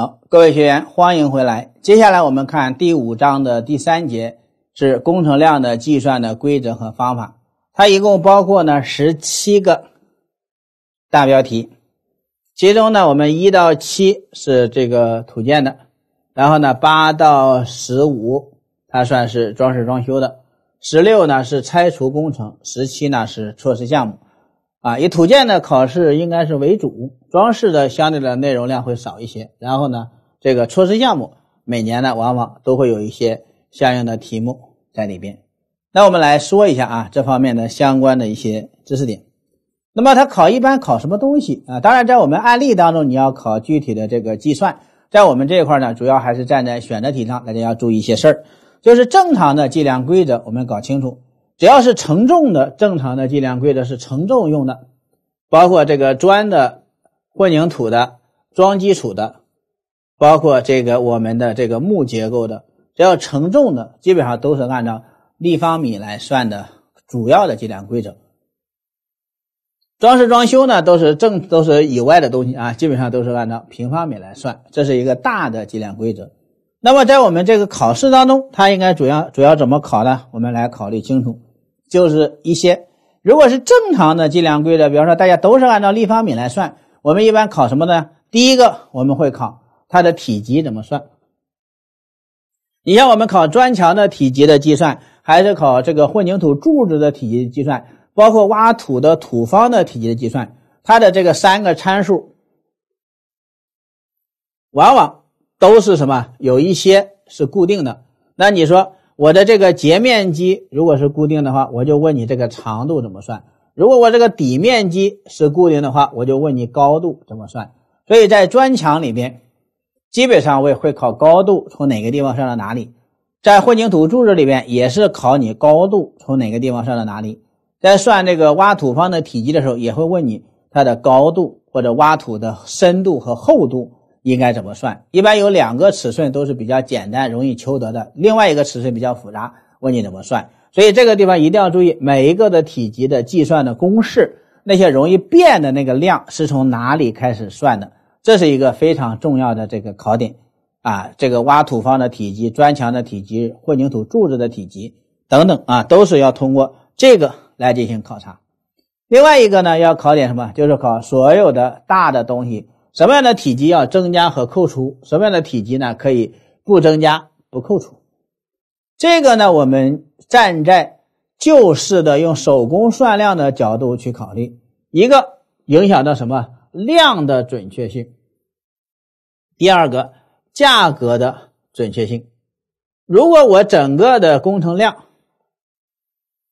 好，各位学员，欢迎回来。接下来我们看第五章的第三节，是工程量的计算的规则和方法。它一共包括呢十七个大标题，其中呢我们一到七是这个土建的，然后呢八到十五它算是装饰装修的，十六呢是拆除工程，十七呢是措施项目。啊，以土建的考试应该是为主，装饰的相对的内容量会少一些。然后呢，这个措施项目每年呢，往往都会有一些相应的题目在里边。那我们来说一下啊，这方面的相关的一些知识点。那么它考一般考什么东西啊？当然，在我们案例当中，你要考具体的这个计算。在我们这一块呢，主要还是站在选择题上，大家要注意一些事儿，就是正常的计量规则，我们搞清楚。只要是承重的，正常的计量规则是承重用的，包括这个砖的、混凝土的、桩基础的，包括这个我们的这个木结构的，只要承重的，基本上都是按照立方米来算的，主要的计量规则。装饰装修呢，都是正都是以外的东西啊，基本上都是按照平方米来算，这是一个大的计量规则。那么在我们这个考试当中，它应该主要主要怎么考呢？我们来考虑清楚。就是一些，如果是正常的计量规则，比方说大家都是按照立方米来算，我们一般考什么呢？第一个，我们会考它的体积怎么算。你像我们考砖墙的体积的计算，还是考这个混凝土柱子的体积计算，包括挖土的土方的体积的计算，它的这个三个参数，往往都是什么？有一些是固定的，那你说？我的这个截面积如果是固定的话，我就问你这个长度怎么算；如果我这个底面积是固定的话，我就问你高度怎么算。所以在砖墙里边，基本上也会考高度从哪个地方上到哪里；在混凝土柱子里边也是考你高度从哪个地方上到哪里。在算这个挖土方的体积的时候，也会问你它的高度或者挖土的深度和厚度。应该怎么算？一般有两个尺寸都是比较简单、容易求得的，另外一个尺寸比较复杂，问你怎么算？所以这个地方一定要注意每一个的体积的计算的公式，那些容易变的那个量是从哪里开始算的？这是一个非常重要的这个考点啊！这个挖土方的体积、砖墙的体积、混凝土柱子的体积等等啊，都是要通过这个来进行考察。另外一个呢，要考点什么？就是考所有的大的东西。什么样的体积要增加和扣除？什么样的体积呢？可以不增加不扣除？这个呢？我们站在旧式的用手工算量的角度去考虑，一个影响到什么量的准确性？第二个价格的准确性。如果我整个的工程量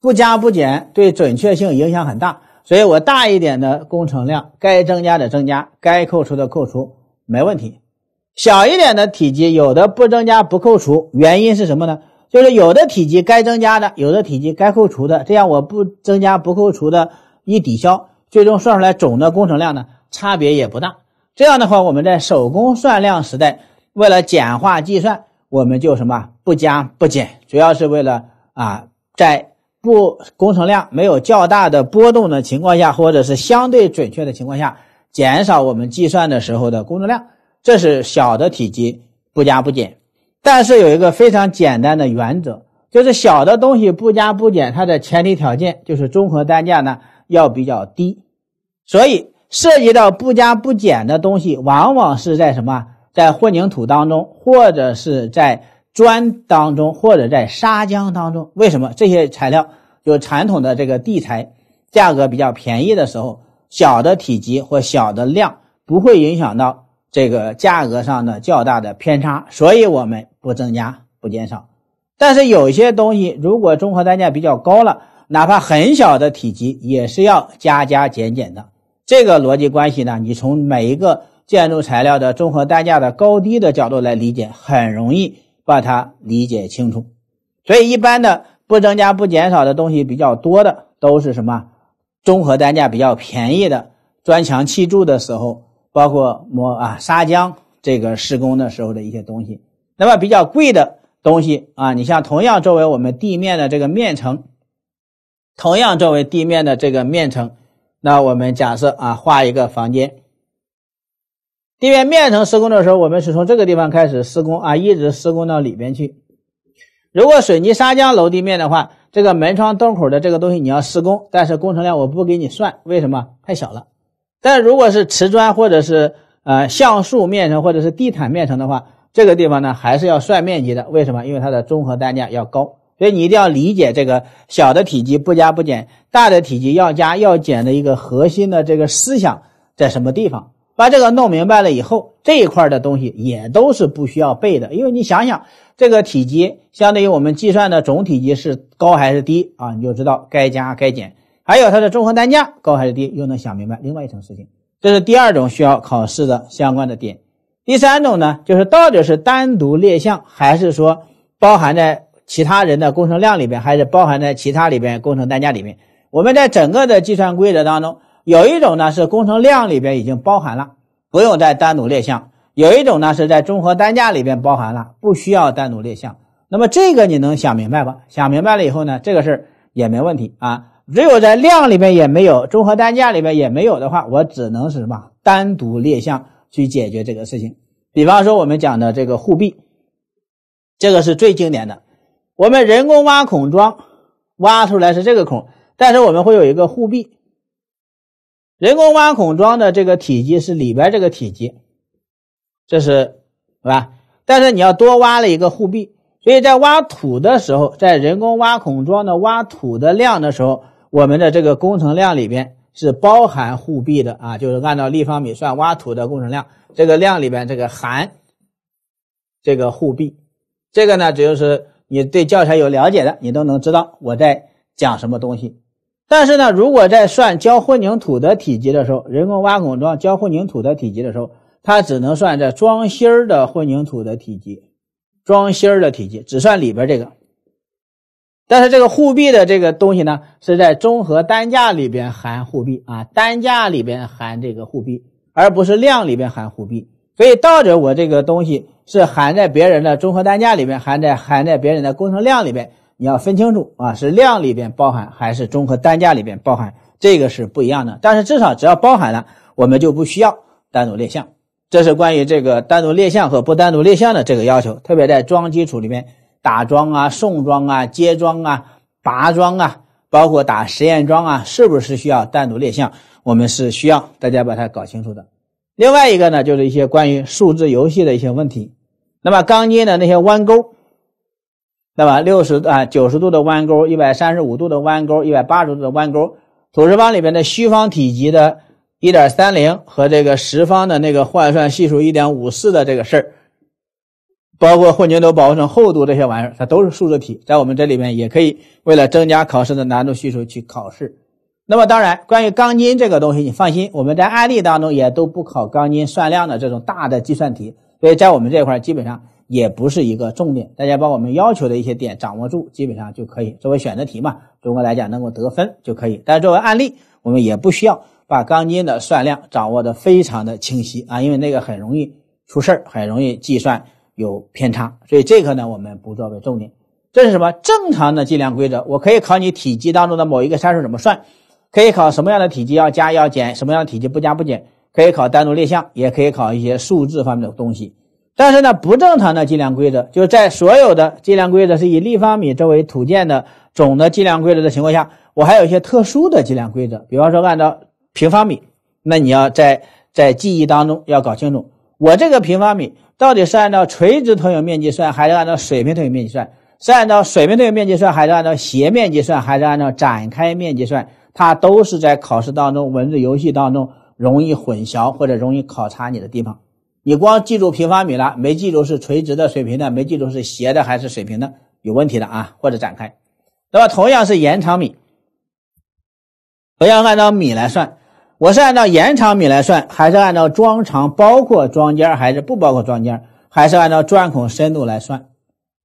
不加不减，对准确性影响很大。所以我大一点的工程量，该增加的增加，该扣除的扣除，没问题。小一点的体积，有的不增加不扣除，原因是什么呢？就是有的体积该增加的，有的体积该扣除的，这样我不增加不扣除的一抵消，最终算出来总的工程量呢，差别也不大。这样的话，我们在手工算量时代，为了简化计算，我们就什么不加不减，主要是为了啊，在。不工程量没有较大的波动的情况下，或者是相对准确的情况下，减少我们计算的时候的工程量，这是小的体积不加不减。但是有一个非常简单的原则，就是小的东西不加不减，它的前提条件就是综合单价呢要比较低。所以涉及到不加不减的东西，往往是在什么，在混凝土当中，或者是在。砖当中或者在砂浆当中，为什么这些材料有传统的这个地材价格比较便宜的时候，小的体积或小的量不会影响到这个价格上的较大的偏差，所以我们不增加不减少。但是有些东西如果综合单价比较高了，哪怕很小的体积也是要加加减减的。这个逻辑关系呢，你从每一个建筑材料的综合单价的高低的角度来理解，很容易。把它理解清楚，所以一般的不增加不减少的东西比较多的都是什么？综合单价比较便宜的砖墙砌筑的时候，包括抹啊砂浆这个施工的时候的一些东西。那么比较贵的东西啊，你像同样作为我们地面的这个面层，同样作为地面的这个面层，那我们假设啊画一个房间。地面面层施工的时候，我们是从这个地方开始施工啊，一直施工到里边去。如果水泥砂浆楼地面的话，这个门窗洞口的这个东西你要施工，但是工程量我不给你算，为什么？太小了。但如果是瓷砖或者是呃橡树面层或者是地毯面层的话，这个地方呢还是要算面积的。为什么？因为它的综合单价要高。所以你一定要理解这个小的体积不加不减，大的体积要加要减的一个核心的这个思想在什么地方。把这个弄明白了以后，这一块的东西也都是不需要背的，因为你想想这个体积相对于我们计算的总体积是高还是低啊，你就知道该加该减。还有它的综合单价高还是低，又能想明白另外一层事情。这是第二种需要考试的相关的点。第三种呢，就是到底是单独列项，还是说包含在其他人的工程量里边，还是包含在其他里边工程单价里面？我们在整个的计算规则当中。有一种呢是工程量里边已经包含了，不用再单独列项；有一种呢是在综合单价里边包含了，不需要单独列项。那么这个你能想明白吧？想明白了以后呢，这个事儿也没问题啊。只有在量里边也没有，综合单价里边也没有的话，我只能是什么单独列项去解决这个事情。比方说我们讲的这个护壁，这个是最经典的。我们人工挖孔桩挖出来是这个孔，但是我们会有一个护壁。人工挖孔桩的这个体积是里边这个体积，这是是吧？但是你要多挖了一个护壁，所以在挖土的时候，在人工挖孔桩的挖土的量的时候，我们的这个工程量里边是包含护壁的啊，就是按照立方米算挖土的工程量，这个量里边这个含这个护壁。这个呢，只要是你对教材有了解的，你都能知道我在讲什么东西。但是呢，如果在算浇混凝土的体积的时候，人工挖孔桩浇混凝土的体积的时候，它只能算这桩芯儿的混凝土的体积，桩芯儿的体积只算里边这个。但是这个护壁的这个东西呢，是在综合单价里边含护壁啊，单价里边含这个护壁，而不是量里边含护壁。所以倒着我这个东西是含在别人的综合单价里面，含在含在别人的工程量里面。你要分清楚啊，是量里边包含还是综合单价里边包含，这个是不一样的。但是至少只要包含了，我们就不需要单独列项。这是关于这个单独列项和不单独列项的这个要求。特别在桩基础里面打桩啊、送桩啊、接桩啊、拔桩啊，包括打实验桩啊，是不是需要单独列项？我们是需要大家把它搞清楚的。另外一个呢，就是一些关于数字游戏的一些问题。那么钢筋的那些弯钩。那么六十啊九十度的弯钩一百三十五度的弯钩一百八十度的弯钩土石方里面的虚方体积的一点三零和这个石方的那个换算系数一点五四的这个事儿，包括混凝土保护层厚度这些玩意儿，它都是数字体，在我们这里面也可以为了增加考试的难度系数去考试。那么当然，关于钢筋这个东西，你放心，我们在案例当中也都不考钢筋算量的这种大的计算题，所以在我们这块基本上。也不是一个重点，大家把我们要求的一些点掌握住，基本上就可以作为选择题嘛。总共来讲，能够得分就可以。但作为案例，我们也不需要把钢筋的算量掌握的非常的清晰啊，因为那个很容易出事儿，很容易计算有偏差。所以这个呢，我们不作为重点。这是什么正常的计量规则？我可以考你体积当中的某一个参数怎么算，可以考什么样的体积要加要减，什么样的体积不加不减，可以考单独列项，也可以考一些数字方面的东西。但是呢，不正常的计量规则就是在所有的计量规则是以立方米作为土建的总的计量规则的情况下，我还有一些特殊的计量规则。比方说，按照平方米，那你要在在记忆当中要搞清楚，我这个平方米到底是按照垂直投影面积算，还是按照水平投影面积算？是按照水平投影面积算，还是按照斜面积算，还是按照展开面积算？它都是在考试当中文字游戏当中容易混淆或者容易考察你的地方。你光记住平方米了，没记住是垂直的、水平的，没记住是斜的还是水平的，有问题的啊！或者展开，那么同样是延长米，不要按照米来算，我是按照延长米来算，还是按照桩长包括桩尖，还是不包括桩尖，还是按照钻孔深度来算，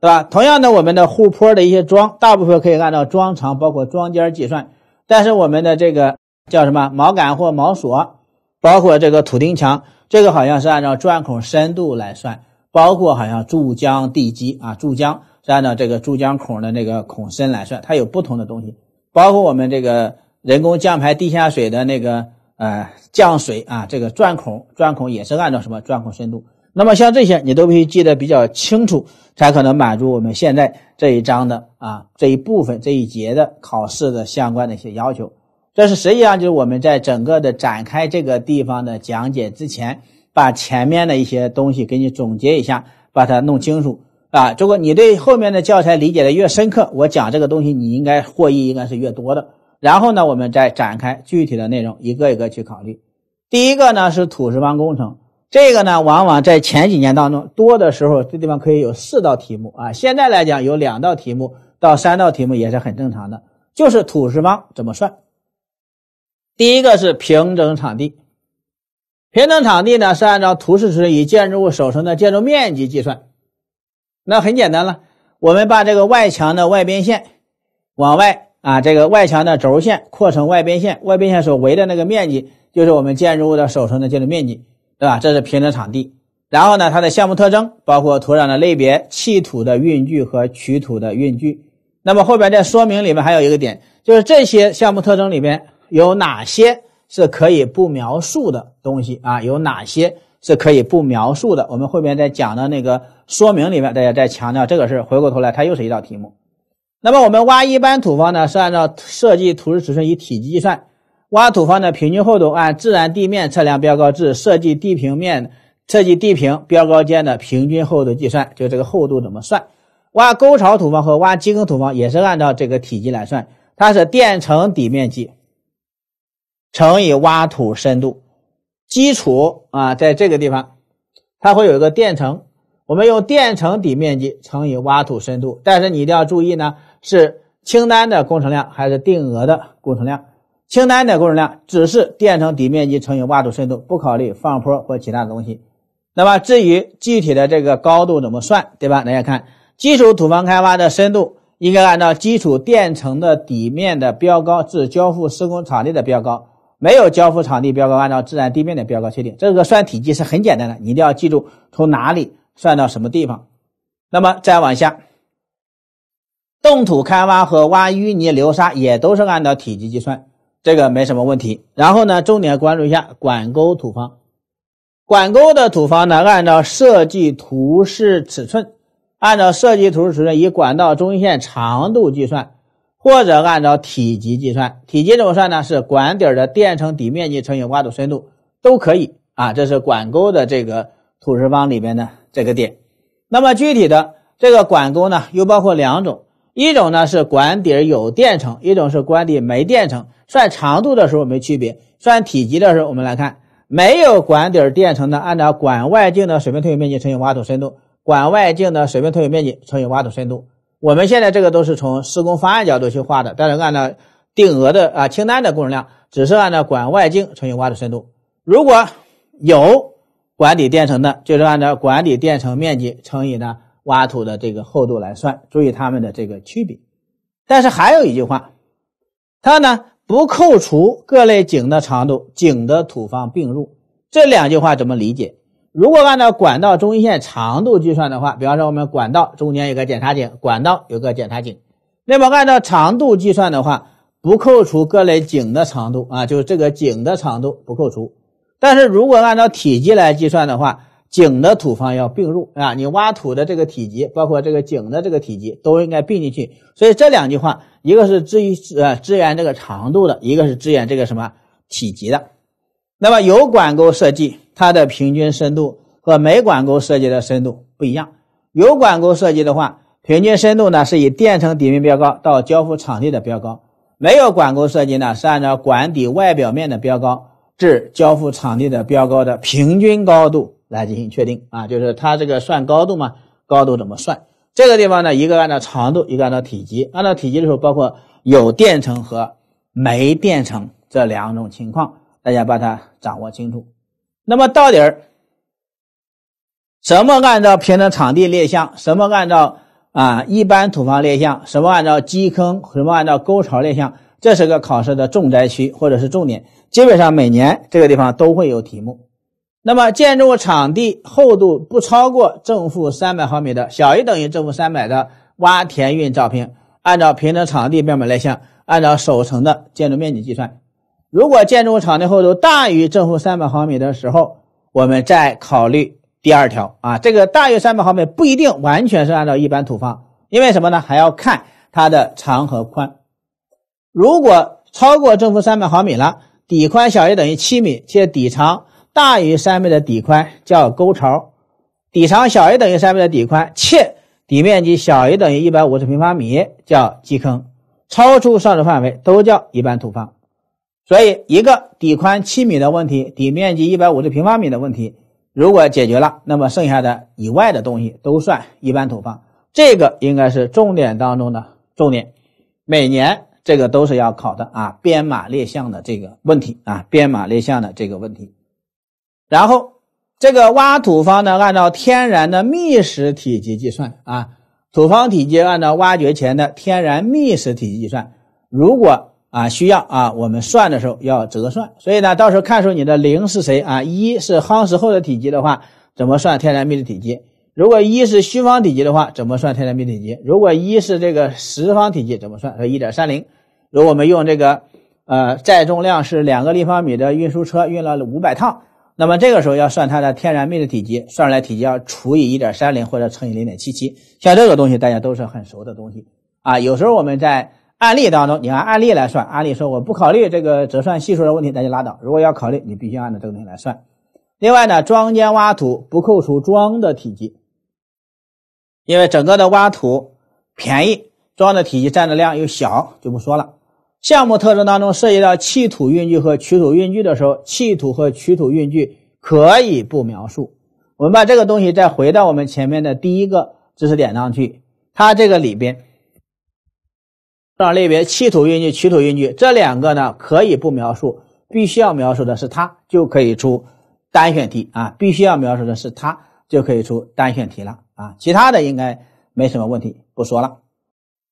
对吧？同样的，我们的护坡的一些桩，大部分可以按照桩长包括桩尖计算，但是我们的这个叫什么锚杆或锚索，包括这个土钉墙。这个好像是按照钻孔深度来算，包括好像注浆地基啊，注浆是按照这个注浆孔的那个孔深来算，它有不同的东西，包括我们这个人工降排地下水的那个呃降水啊，这个钻孔钻孔也是按照什么钻孔深度，那么像这些你都必须记得比较清楚，才可能满足我们现在这一章的啊这一部分这一节的考试的相关的一些要求。这是实际上就是我们在整个的展开这个地方的讲解之前，把前面的一些东西给你总结一下，把它弄清楚啊。如果你对后面的教材理解的越深刻，我讲这个东西你应该获益应该是越多的。然后呢，我们再展开具体的内容，一个一个去考虑。第一个呢是土石方工程，这个呢往往在前几年当中多的时候，这地方可以有四道题目啊。现在来讲有两道题目到三道题目也是很正常的，就是土石方怎么算。第一个是平整场地，平整场地呢是按照图示时以建筑物首层的建筑面积计算。那很简单了，我们把这个外墙的外边线往外啊，这个外墙的轴线扩成外边线，外边线所围的那个面积就是我们建筑物的首层的建筑面积，对吧？这是平整场地。然后呢，它的项目特征包括土壤的类别、弃土的运距和取土的运距。那么后边在说明里面还有一个点，就是这些项目特征里面。有哪些是可以不描述的东西啊？有哪些是可以不描述的？我们后面在讲的那个说明里面，大家再强调这个事。回过头来，它又是一道题目。那么我们挖一般土方呢，是按照设计图纸尺寸以体积计算。挖土方的平均厚度按自然地面测量标高至设计地平面设计地平标高间的平均厚度计算，就这个厚度怎么算？挖沟槽土方和挖基坑土方也是按照这个体积来算，它是垫层底面积。乘以挖土深度，基础啊，在这个地方，它会有一个垫层，我们用电层底面积乘以挖土深度，但是你一定要注意呢，是清单的工程量还是定额的工程量？清单的工程量只是垫层底面积乘以挖土深度，不考虑放坡或其他的东西。那么至于具体的这个高度怎么算，对吧？大家看，基础土方开挖的深度应该按照基础垫层的底面的标高至交付施工场地的标高。没有交付场地标高，按照自然地面的标高确定。这个算体积是很简单的，你一定要记住从哪里算到什么地方。那么再往下，冻土开挖和挖淤泥、流沙也都是按照体积计算，这个没什么问题。然后呢，重点关注一下管沟土方。管沟的土方呢，按照设计图示尺寸，按照设计图示尺寸以管道中心线长度计算。或者按照体积计算，体积怎么算呢？是管底的垫层底面积乘以挖土深度，都可以啊。这是管沟的这个土石方里边的这个点。那么具体的这个管沟呢，又包括两种，一种呢是管底有垫层，一种是管底没垫层。算长度的时候没区别，算体积的时候，我们来看，没有管底垫层的，按照管外径的水平投影面积乘以挖土深度，管外径的水平投影面积乘以挖土深度。我们现在这个都是从施工方案角度去画的，但是按照定额的啊清单的工程量，只是按照管外径乘以挖的深度。如果有管底垫层的，就是按照管底垫层面积乘以呢挖土的这个厚度来算。注意它们的这个区别。但是还有一句话，它呢不扣除各类井的长度，井的土方并入。这两句话怎么理解？如果按照管道中心线长度计算的话，比方说我们管道中间有个检查井，管道有个检查井，那么按照长度计算的话，不扣除各类井的长度啊，就是这个井的长度不扣除。但是如果按照体积来计算的话，井的土方要并入啊，你挖土的这个体积，包括这个井的这个体积都应该并进去。所以这两句话，一个是支于呃支援这个长度的，一个是支援这个什么体积的。那么有管沟设计，它的平均深度和没管沟设计的深度不一样。有管沟设计的话，平均深度呢是以垫层底面标高到交付场地的标高；没有管沟设计呢，是按照管底外表面的标高至交付场地的标高的平均高度来进行确定啊。就是它这个算高度嘛？高度怎么算？这个地方呢，一个按照长度，一个按照体积。按照体积的时候，包括有垫层和没垫层这两种情况。大家把它掌握清楚。那么到底儿什么按照平整场地列项？什么按照啊一般土方列项？什么按照基坑？什么按照沟槽列项？这是个考试的重灾区或者是重点，基本上每年这个地方都会有题目。那么建筑场地厚度不超过正负三百毫米的，小于等于正负三百的挖填运照片，按照平整场地标本列项，按照首层的建筑面积计算。如果建筑物场地厚度大于正负三百毫米的时候，我们再考虑第二条啊。这个大于三百毫米不一定完全是按照一般土方，因为什么呢？还要看它的长和宽。如果超过正负三百毫米了，底宽小于等于七米且底长大于三倍的底宽，叫沟槽；底长小于等于三倍的底宽且底面积小于等于一百五十平方米，叫基坑。超出上述范围都叫一般土方。所以，一个底宽七米的问题，底面积一百五十平方米的问题，如果解决了，那么剩下的以外的东西都算一般土方。这个应该是重点当中的重点，每年这个都是要考的啊。编码列项的这个问题啊，编码列项的这个问题。然后，这个挖土方呢，按照天然的密实体积计算啊，土方体积按照挖掘前的天然密实体积计算，如果。啊，需要啊，我们算的时候要折算，所以呢，到时候看出你的零是谁啊，一是夯实后的体积的话，怎么算天然密度体积？如果一是虚方体积的话，怎么算天然密体积？如果一是这个实方体积，怎么算？和一点三零，如果我们用这个呃载重量是两个立方米的运输车运了五百趟，那么这个时候要算它的天然密度体积，算出来体积要除以一点三零或者乘以零点七七，像这个东西大家都是很熟的东西啊，有时候我们在。案例当中，你按案例来算。案例说我不考虑这个折算系数的问题，那就拉倒。如果要考虑，你必须按照这个东西来算。另外呢，桩间挖土不扣除桩的体积，因为整个的挖土便宜，桩的体积占的量又小，就不说了。项目特征当中涉及到弃土运距和取土运距的时候，弃土和取土运距可以不描述。我们把这个东西再回到我们前面的第一个知识点上去，它这个里边。上类别弃土运具、取土运具，这两个呢可以不描述，必须要描述的是它就可以出单选题啊，必须要描述的是它就可以出单选题了啊，其他的应该没什么问题，不说了。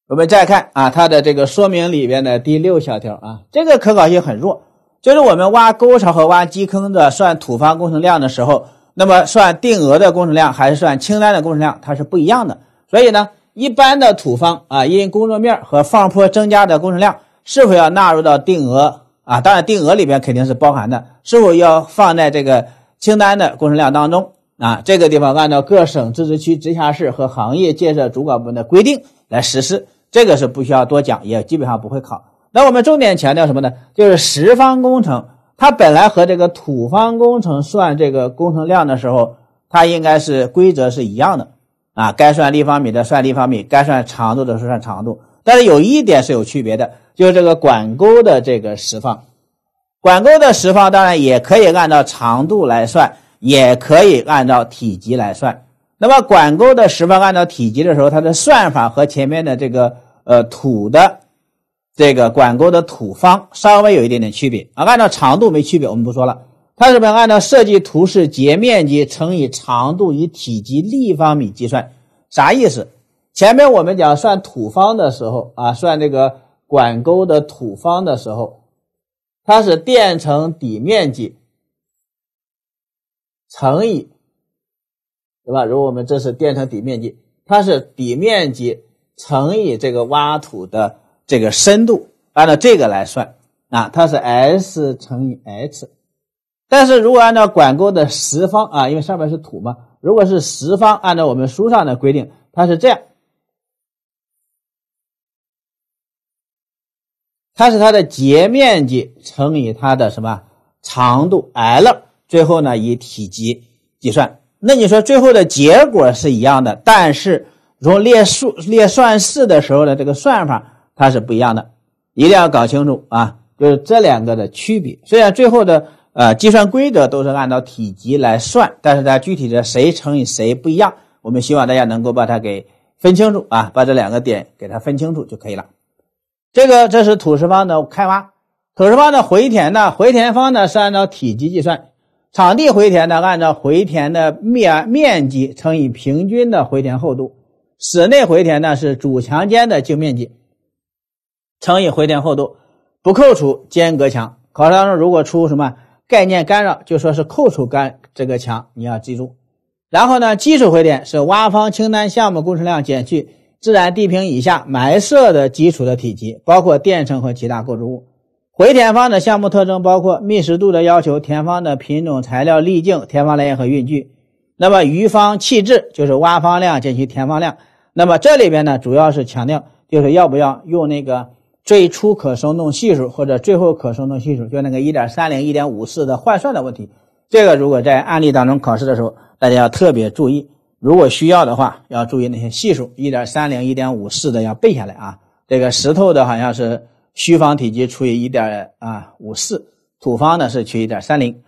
我们再看啊，它的这个说明里边的第六小条啊，这个可考性很弱，就是我们挖沟槽和挖基坑的算土方工程量的时候，那么算定额的工程量还是算清单的工程量它是不一样的，所以呢。一般的土方啊，因工作面和放坡增加的工程量是否要纳入到定额啊？当然，定额里边肯定是包含的。是否要放在这个清单的工程量当中啊？这个地方按照各省、自治区、直辖市和行业建设主管部门的规定来实施，这个是不需要多讲，也基本上不会考。那我们重点强调什么呢？就是石方工程，它本来和这个土方工程算这个工程量的时候，它应该是规则是一样的。啊，该算立方米的算立方米，该算长度的算长度。但是有一点是有区别的，就是这个管沟的这个实方，管沟的实方当然也可以按照长度来算，也可以按照体积来算。那么管沟的实方按照体积的时候，它的算法和前面的这个呃土的这个管沟的土方稍微有一点点区别啊，按照长度没区别，我们不说了。它是不是按照设计图示截面积乘以长度以体积立方米计算，啥意思？前面我们讲算土方的时候啊，算这个管沟的土方的时候，它是垫层底面积乘以对吧？如果我们这是垫层底面积，它是底面积乘以这个挖土的这个深度，按照这个来算啊，它是 S 乘以 h。但是如果按照管沟的十方啊，因为上面是土嘛，如果是十方，按照我们书上的规定，它是这样，它是它的截面积乘以它的什么长度 l，最后呢以体积计算。那你说最后的结果是一样的，但是如果列数列算式的时候呢，这个算法它是不一样的，一定要搞清楚啊，就是这两个的区别。虽然最后的。呃，计算规则都是按照体积来算，但是它具体的谁乘以谁不一样。我们希望大家能够把它给分清楚啊，把这两个点给它分清楚就可以了。这个这是土石方的开挖，土石方的回填呢，回填方呢是按照体积计算；场地回填呢，按照回填的面面积乘以平均的回填厚度；室内回填呢是主墙间的净面积乘以回填厚度，不扣除间隔墙。考试当中如果出什么？概念干扰就说是扣除干这个墙，你要记住。然后呢，基础回填是挖方清单项目工程量减去自然地坪以下埋设的基础的体积，包括电层和其他构筑物。回填方的项目特征包括密实度的要求、填方的品种材料粒径、填方来源和运距。那么余方弃置就是挖方量减去填方量。那么这里边呢，主要是强调就是要不要用那个。最初可松动系数或者最后可松动系数，就那个一点三零、一点五四的换算的问题，这个如果在案例当中考试的时候，大家要特别注意。如果需要的话，要注意那些系数，一点三零、一点五四的要背下来啊。这个石头的好像是虚方体积除以一点啊五四，土方呢是取一点三零，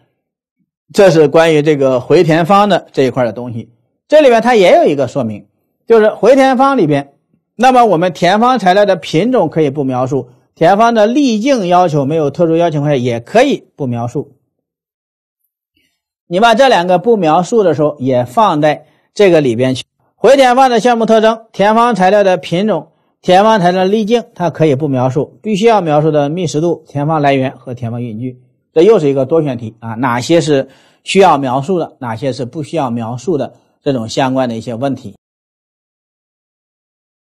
这是关于这个回填方的这一块的东西。这里面它也有一个说明，就是回填方里边。那么我们填方材料的品种可以不描述，填方的粒径要求没有特殊要求，可以也可以不描述。你把这两个不描述的时候，也放在这个里边去。回填方的项目特征，填方材料的品种，填方材的粒径，它可以不描述，必须要描述的密实度、填方来源和填方运距。这又是一个多选题啊，哪些是需要描述的，哪些是不需要描述的，这种相关的一些问题。